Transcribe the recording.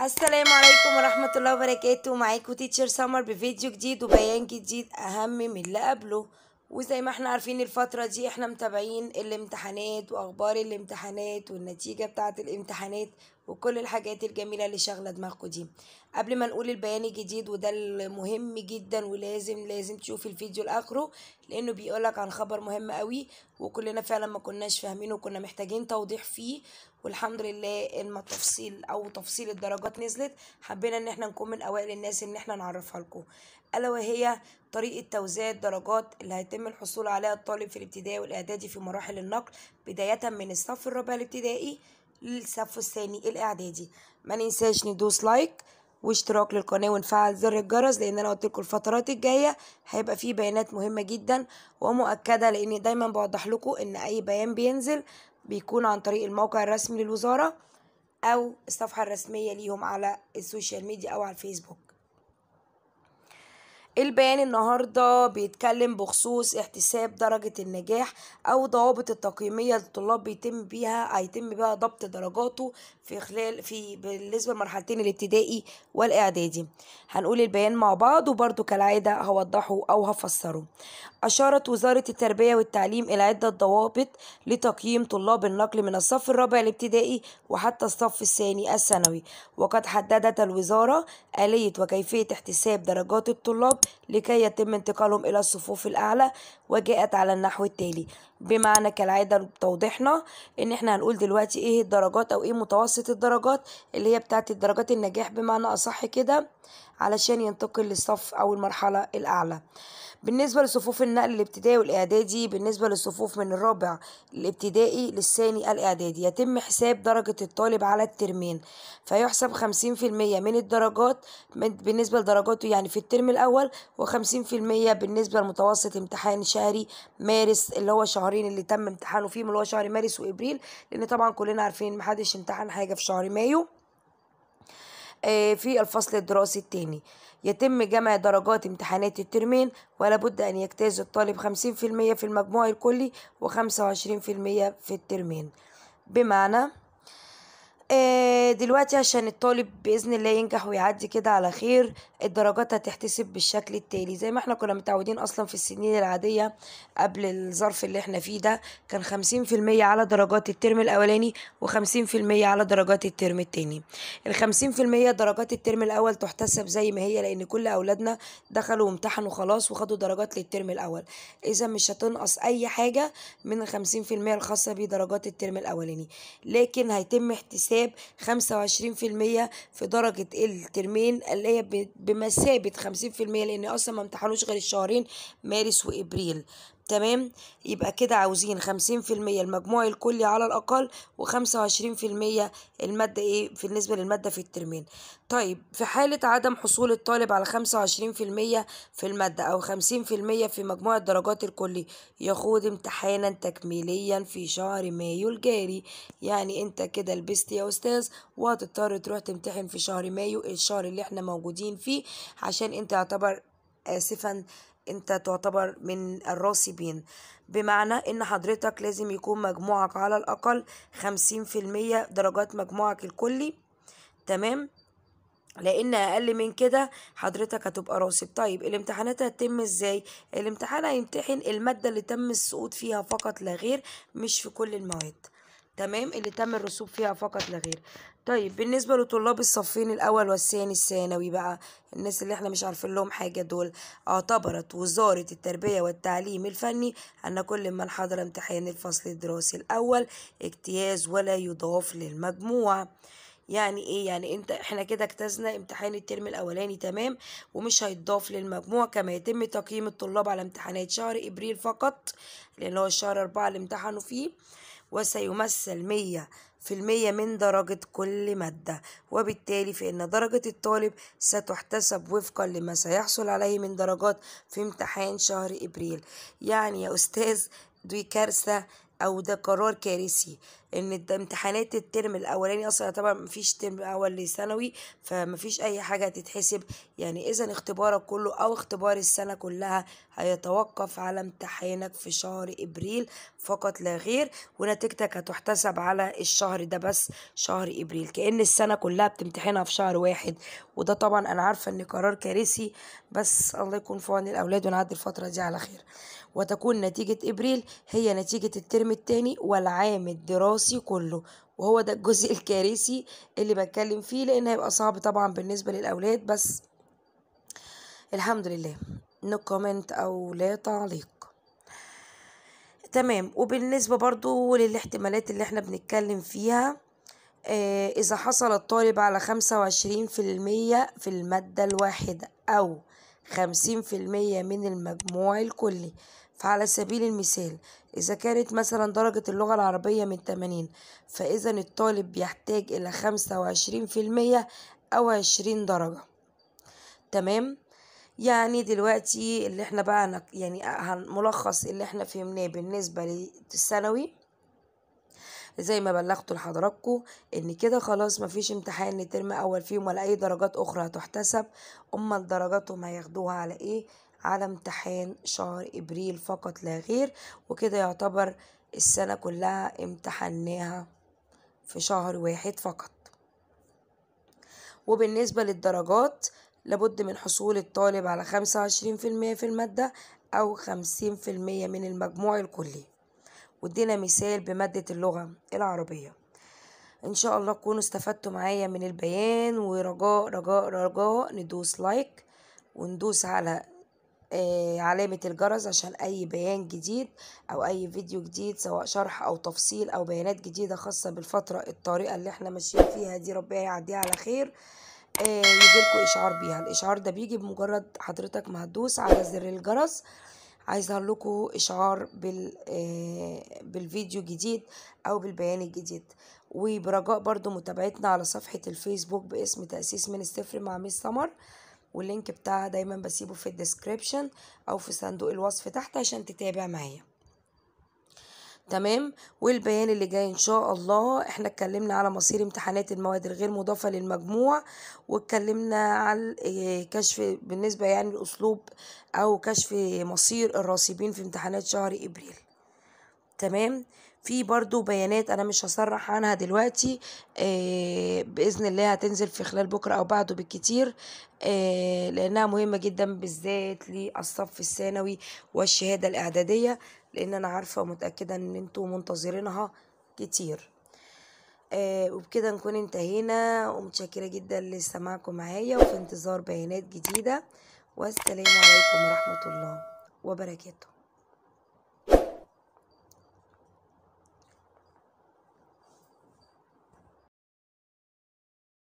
السلام عليكم ورحمة الله وبركاته معاكم تيتشر سمر بفيديو جديد وبيان جديد أهم من اللي قبله وزي ما احنا عارفين الفترة دي احنا متابعين الامتحانات وأخبار الامتحانات والنتيجة بتاعة الامتحانات وكل الحاجات الجميلة اللي شاغلة دماغكم دي قبل ما نقول البيان الجديد وده المهم جدا ولازم لازم تشوف الفيديو لآخره لأنه بيقولك عن خبر مهم قوي وكلنا فعلا ما كناش فاهمينه وكنا محتاجين توضيح فيه والحمد لله ان التفصيل او تفصيل الدرجات نزلت حبينا ان احنا نكون من اوائل الناس ان احنا نعرفها لكم الا وهي طريقه توزيع الدرجات اللي هيتم الحصول عليها الطالب في الابتدائي والاعدادي في مراحل النقل بدايه من الصف الرابع الابتدائي للصف الثاني الاعدادي ما ننساش ندوس لايك واشتراك للقناه ونفعل زر الجرس لان انا قلت لكم الفترات الجايه هيبقى فيه بيانات مهمه جدا ومؤكده لان دايما بوضح لكم ان اي بيان بينزل بيكون عن طريق الموقع الرسمي للوزارة أو الصفحة الرسمية ليهم على السوشيال ميديا أو على الفيسبوك البيان النهاردة بيتكلم بخصوص احتساب درجة النجاح أو ضوابط التقييمية للطلاب بيتم بيها هيتم بيها ضبط درجاته في خلال في بالنسبة لمرحلتين الابتدائي والإعدادي هنقول البيان مع بعض وبرده كالعادة هوضحه أو هفسره أشارت وزارة التربية والتعليم إلى عدة ضوابط لتقييم طلاب النقل من الصف الرابع الابتدائي وحتى الصف الثاني الثانوي وقد حددت الوزارة آلية وكيفية احتساب درجات الطلاب لكي يتم انتقالهم إلى الصفوف الأعلى وجاءت على النحو التالي بمعنى كالعادة توضيحنا ان احنا هنقول دلوقتي ايه الدرجات او ايه متوسط الدرجات اللي هي بتاعه درجات النجاح بمعنى اصح كده علشان ينتقل للصف او المرحلة الاعلى بالنسبة لصفوف النقل الابتدائي والاعدادي بالنسبة للصفوف من الرابع الابتدائي للثاني الاعدادي يتم حساب درجة الطالب على الترمين فيحسب خمسين في المية من الدرجات بالنسبة لدرجاته يعني في الترم الاول وخمسين في المية بالنسبة لمتوسط امتحان شهري مارس اللي هو شهر الشهرين اللي تم امتحانه فيهم اللي هو شهر مارس وابريل لان طبعا كلنا عارفين محدش امتحن حاجه في شهر مايو آه، في الفصل الدراسي الثاني يتم جمع درجات امتحانات الترمين ولا بد أن يجتاز الطالب 50% في المجموع الكلي و25% في الترمين بمعنى دلوقتي عشان الطالب بإذن الله ينجح ويعدي كده على خير الدرجات هتحتسب بالشكل التالي زي ما احنا كنا متعودين أصلا في السنين العادية قبل الظرف اللي احنا فيه ده كان خمسين في المية على درجات الترم الأولاني وخمسين في المية على درجات الترم التاني الخمسين في المية درجات الترم الأول تحتسب زي ما هي لأن كل أولادنا دخلوا وامتحنوا خلاص وخدوا درجات للترم الأول إذا مش هتنقص أي حاجة من الخمسين في المية الخاصة بدرجات الترم الأولاني لكن هيتم احتساب خمسة 25% في درجة الترمين اللي هي بمثابة 50% لأن أصلا ما امتحنوش غير الشهرين مارس وإبريل تمام يبقى كده عاوزين خمسين في المية المجموع الكلي على الأقل وخمسة وعشرين في المية المادة إيه في النسبة للمادة في الترمين طيب في حالة عدم حصول الطالب على خمسة وعشرين في المية في المادة أو خمسين في المية في مجموع الدرجات الكلي يخوض امتحانا تكميليا في شهر مايو الجاري يعني أنت كده لبست يا أستاذ وهتضطر تروح تمتحن في شهر مايو الشهر اللي احنا موجودين فيه عشان أنت يعتبر آسفا انت تعتبر من الراسبين بمعنى ان حضرتك لازم يكون مجموعك على الاقل خمسين في المية درجات مجموعك الكلي تمام لان اقل من كده حضرتك هتبقى راسب طيب الامتحانات هتتم ازاي الامتحان هيمتحن الماده اللي تم السقوط فيها فقط لا غير مش في كل المواد تمام اللي تم الرسوب فيها فقط لا غير طيب بالنسبه لطلاب الصفين الاول والثاني الثانوي بقى الناس اللي احنا مش عارفين لهم حاجه دول اعتبرت وزاره التربيه والتعليم الفني ان كل من حضر امتحان الفصل الدراسي الاول اجتياز ولا يضاف للمجموع يعني ايه يعني انت احنا كده اجتزنا امتحان الترم الاولاني تمام ومش هيتضاف للمجموع كما يتم تقييم الطلاب على امتحانات شهر ابريل فقط لان هو الشهر اربعة اللي امتحنوا فيه وسيمثل مية في المية من درجة كل مادة وبالتالي فإن درجة الطالب ستحتسب وفقا لما سيحصل عليه من درجات في امتحان شهر إبريل يعني يا أستاذ دي كارثة أو ده قرار كارثي ان امتحانات الترم الاولاني اصلا يعتبر مفيش ترم اول لثانوي فمفيش اي حاجه تتحسب يعني اذا اختبارك كله او اختبار السنه كلها هيتوقف على امتحانك في شهر ابريل فقط لا غير ونتيجتك هتحتسب على الشهر ده بس شهر ابريل كان السنه كلها بتمتحنها في شهر واحد وده طبعا انا عارفه ان قرار كارثي بس الله يكون في عون الاولاد ونعدي الفتره دي على خير وتكون نتيجه ابريل هي نتيجه الترم الثاني والعام الدراسي الوصي كله وهو ده الجزء الكارثي اللي بتكلم فيه لان هيبقى صعب طبعا بالنسبه للاولاد بس الحمد لله نو كومنت او لا تعليق تمام وبالنسبه برضو للاحتمالات اللي احنا بنتكلم فيها آه اذا حصل الطالب على خمسة وعشرين في المية في المادة الواحدة او خمسين في المية من المجموع الكلي فعلى سبيل المثال إذا كانت مثلا درجة اللغة العربية من 80 فإذا الطالب بيحتاج إلى 25% أو 20 درجة تمام؟ يعني دلوقتي اللي احنا بقى يعني هنملخص اللي احنا فهمناه بالنسبة للثانوي زي ما بلغت لحضراتكم ان كده خلاص مفيش امتحان لترم اول فيهم ولا اي درجات اخرى هتحتسب امال درجاتهم هياخدوها على ايه على امتحان شهر ابريل فقط لا غير وكده يعتبر السنة كلها امتحناها في شهر واحد فقط وبالنسبة للدرجات لابد من حصول الطالب على 25% في المية في المادة أو 50% من المجموع الكلي ودينا مثال بمادة اللغة العربية إن شاء الله تكونوا استفدتوا معايا من البيان ورجاء رجاء رجاء ندوس لايك وندوس على آه، علامة الجرس عشان أي بيان جديد أو أي فيديو جديد سواء شرح أو تفصيل أو بيانات جديدة خاصة بالفترة الطريقة اللي احنا ماشيين فيها دي ربنا يعديها على خير آه، يجيلكوا إشعار بيها الإشعار ده بيجي بمجرد حضرتك ما هتدوس على زر الجرس هيظهر لكم إشعار بال آه، بالفيديو الجديد أو بالبيان الجديد وبرجاء برضو متابعتنا على صفحة الفيسبوك باسم تأسيس من الصفر مع ميس سمر واللينك بتاعها دايما بسيبه في الديسكريبشن او في صندوق الوصف تحت عشان تتابع معايا تمام والبيان اللي جاي ان شاء الله احنا اتكلمنا على مصير امتحانات المواد الغير مضافه للمجموع واتكلمنا على كشف بالنسبه يعني الاسلوب او كشف مصير الراسبين في امتحانات شهر ابريل تمام في برضو بيانات انا مش هصرح عنها دلوقتي آه، باذن الله هتنزل في خلال بكره او بعده بالكتير آه، لانها مهمه جدا بالذات للصف الثانوي والشهاده الاعداديه لان انا عارفه ومتاكده ان انتوا منتظرينها كتير آه، وبكده نكون انتهينا ومتشكره جدا لسماعكم معايا وفي انتظار بيانات جديده والسلام عليكم ورحمه الله وبركاته